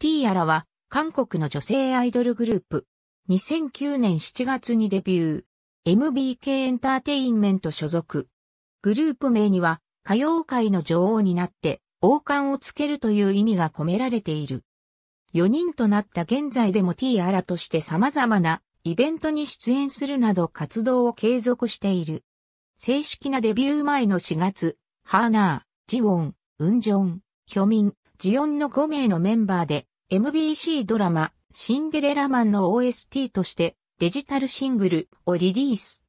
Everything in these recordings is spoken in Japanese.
ティーアラは韓国の女性アイドルグループ。2009年7月にデビュー。MBK エンターテインメント所属。グループ名には歌謡界の女王になって王冠をつけるという意味が込められている。4人となった現在でもティーアラとして様々なイベントに出演するなど活動を継続している。正式なデビュー前の4月、ハーナー、ジウォン、ウンジョン、ヒョミン、ジオンの5名のメンバーで MBC ドラマ、シンデレラマンの OST としてデジタルシングルをリリース。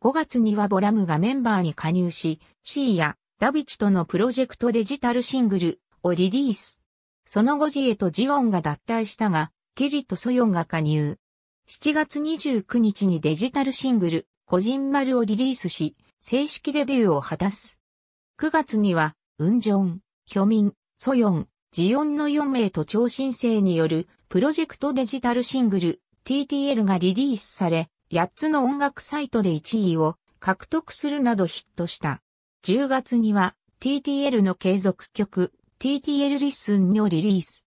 5月にはボラムがメンバーに加入し、シーやダビチとのプロジェクトデジタルシングルをリリース。その後ジエとジオンが脱退したが、キリとソヨンが加入。7月29日にデジタルシングル、コジンマルをリリースし、正式デビューを果たす。9月には、ウンジョン、ヒョミン、ソヨン、ジオンの4名と超新星によるプロジェクトデジタルシングル TTL がリリースされ、8つの音楽サイトで1位を獲得するなどヒットした。10月には TTL の継続曲 TTL リッスンをリリース。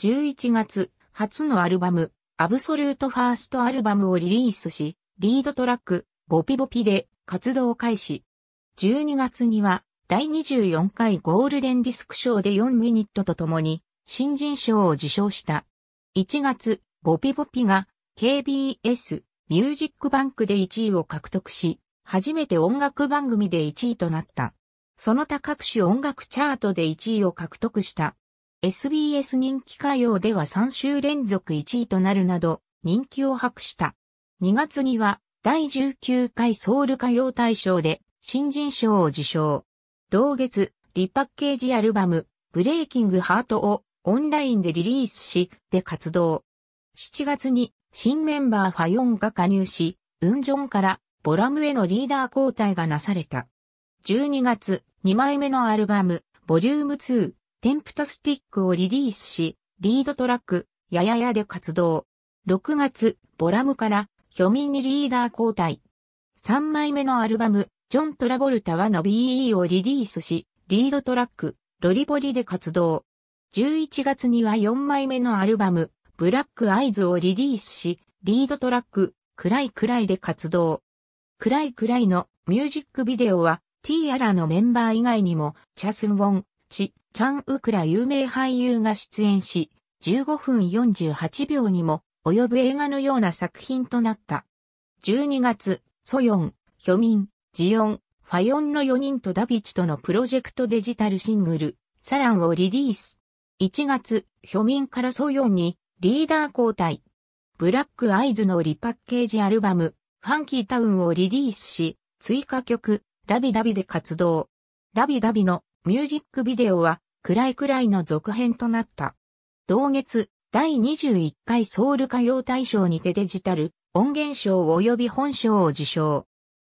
11月、初のアルバム、アブソルートファーストアルバムをリリースし、リードトラック、ボピボピで活動開始。12月には、第24回ゴールデンディスク賞で4ミニットと共に新人賞を受賞した。1月、ボピボピが KBS ミュージックバンクで1位を獲得し、初めて音楽番組で1位となった。その他各種音楽チャートで1位を獲得した。SBS 人気歌謡では3週連続1位となるなど人気を博した。2月には第19回ソウル歌謡大賞で新人賞を受賞。同月、リパッケージアルバム、ブレイキングハートをオンラインでリリースし、で活動。7月に新メンバーファヨンが加入し、ウンジョンからボラムへのリーダー交代がなされた。12月、2枚目のアルバム、ボリューム2、テンプタスティックをリリースし、リードトラック、やややで活動。6月、ボラムから、ヒョミンにリーダー交代。3枚目のアルバム、ジョン・トラボルタはの BE をリリースし、リードトラック、ロリボリで活動。11月には4枚目のアルバム、ブラック・アイズをリリースし、リードトラック、クライ・クライで活動。クライ・クライのミュージックビデオは、ティーアラのメンバー以外にも、チャスン・ウォン、チ、チャン・ウクラ有名俳優が出演し、15分48秒にも及ぶ映画のような作品となった。12月、ソヨン、ヒョミン、ジオン、ファヨンの4人とダビチとのプロジェクトデジタルシングル、サランをリリース。1月、ミ民からソヨンに、リーダー交代。ブラックアイズのリパッケージアルバム、ファンキータウンをリリースし、追加曲、ラビダビで活動。ラビダビのミュージックビデオは、暗い暗いの続編となった。同月、第21回ソウル歌謡大賞にてデジタル、音源賞及び本賞を受賞。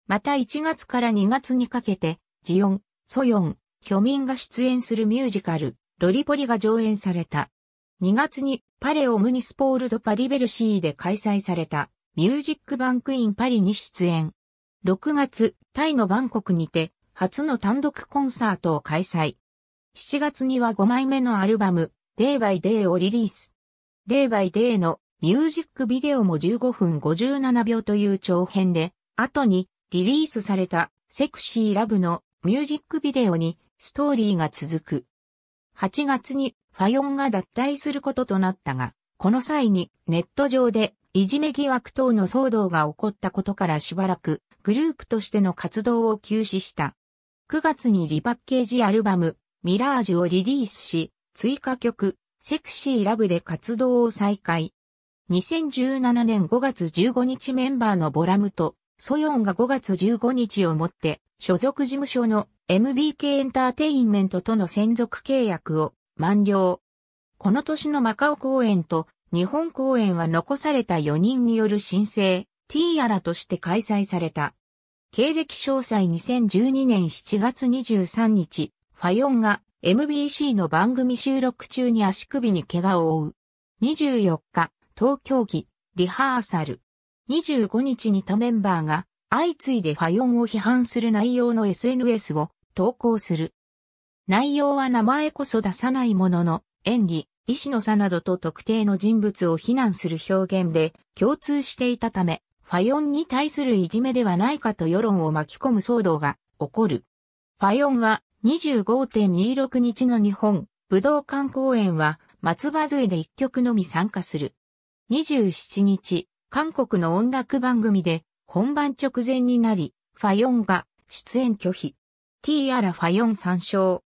また1月から2月にかけて、ジオン、ソヨン、巨民が出演するミュージカル、ロリポリが上演された。2月にパレオムニスポールドパリベルシーで開催されたミュージックバンクインパリに出演。6月、タイのバンコクにて初の単独コンサートを開催。7月には5枚目のアルバム、デイバイデイをリリース。デイバイデイのミュージックビデオも15分57秒という長編で、後にリリースされたセクシーラブのミュージックビデオにストーリーが続く。8月にファヨンが脱退することとなったが、この際にネット上でいじめ疑惑等の騒動が起こったことからしばらくグループとしての活動を休止した。9月にリパッケージアルバムミラージュをリリースし、追加曲セクシーラブで活動を再開。2017年5月15日メンバーのボラムとソヨンが5月15日をもって所属事務所の MBK エンターテインメントとの専属契約を満了。この年のマカオ公演と日本公演は残された4人による申請、ティーアラとして開催された。経歴詳細2012年7月23日、ファヨンが MBC の番組収録中に足首に怪我を負う。24日、東京期、リハーサル。25日に他メンバーが相次いでファヨンを批判する内容の SNS を投稿する。内容は名前こそ出さないものの、演技、意思の差などと特定の人物を非難する表現で共通していたため、ファヨンに対するいじめではないかと世論を巻き込む騒動が起こる。ファヨンは25.26日の日本武道館公演は松葉杖で一曲のみ参加する。27日、韓国の音楽番組で本番直前になり、ファヨンが出演拒否。T アラファヨン参照。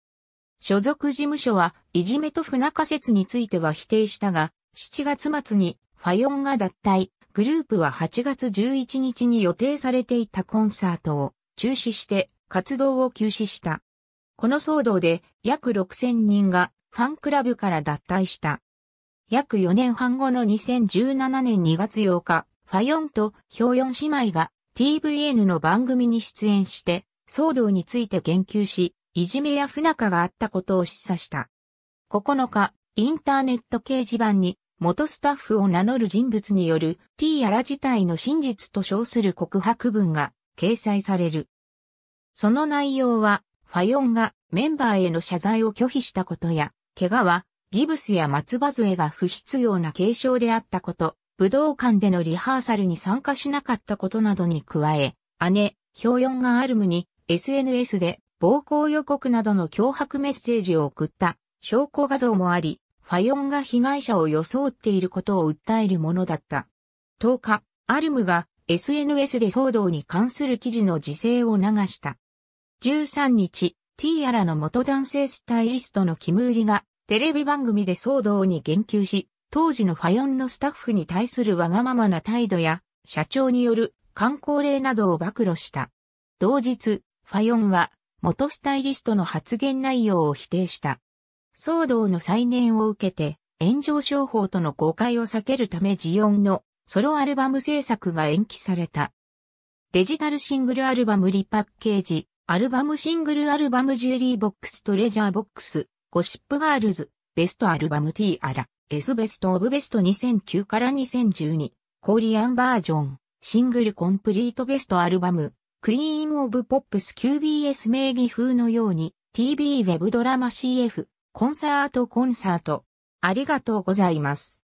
所属事務所はいじめと不仲説については否定したが、7月末にファヨンが脱退、グループは8月11日に予定されていたコンサートを中止して活動を休止した。この騒動で約6000人がファンクラブから脱退した。約4年半後の2017年2月8日、ファヨンとヒョヨン姉妹が TVN の番組に出演して、騒動について言及し、いじめや不仲があったことを示唆した。9日、インターネット掲示板に、元スタッフを名乗る人物による T やら自体の真実と称する告白文が掲載される。その内容は、ファヨンがメンバーへの謝罪を拒否したことや、怪我はギブスや松葉杖が不必要な継承であったこと、武道館でのリハーサルに参加しなかったことなどに加え、姉、ヒョヨンがアルムに SNS で暴行予告などの脅迫メッセージを送った証拠画像もあり、ファヨンが被害者を装っていることを訴えるものだった。10日、アルムが SNS で騒動に関する記事の時制を流した。13日、ティーアラの元男性スタイリストのキムウリがテレビ番組で騒動に言及し、当時のファヨンのスタッフに対するわがままな態度や、社長による観光令などを暴露した。同日、ファヨンは、元スタイリストの発言内容を否定した。騒動の再燃を受けて、炎上商法との誤解を避けるためジオンのソロアルバム制作が延期された。デジタルシングルアルバムリパッケージ、アルバムシングルアルバムジュエリーボックストレジャーボックス、ゴシップガールズ、ベストアルバム T アラ、S ベストオブベスト2009から2012、コリアンバージョン、シングルコンプリートベストアルバム、クイーンオブポップス QBS 名義風のように、TV ウェブドラマ CF、コンサートコンサート。ありがとうございます。